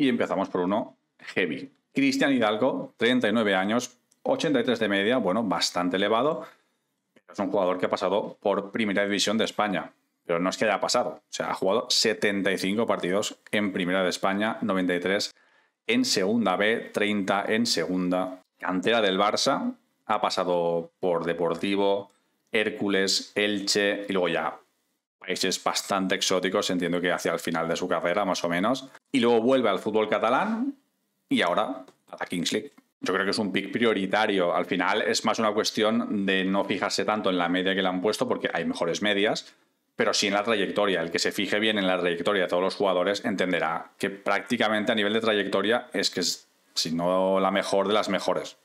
Y empezamos por uno heavy. Cristian Hidalgo, 39 años, 83 de media, bueno, bastante elevado. es un jugador que ha pasado por Primera División de España. Pero no es que haya pasado. O sea, ha jugado 75 partidos en Primera de España, 93 en Segunda B, 30 en Segunda. Cantera del Barça, ha pasado por Deportivo, Hércules, Elche y luego ya países bastante exóticos, entiendo que hacia el final de su carrera más o menos, y luego vuelve al fútbol catalán y ahora a la Kings League. Yo creo que es un pick prioritario. Al final es más una cuestión de no fijarse tanto en la media que le han puesto, porque hay mejores medias, pero sí en la trayectoria. El que se fije bien en la trayectoria de todos los jugadores entenderá que prácticamente a nivel de trayectoria es que es, si no la mejor de las mejores.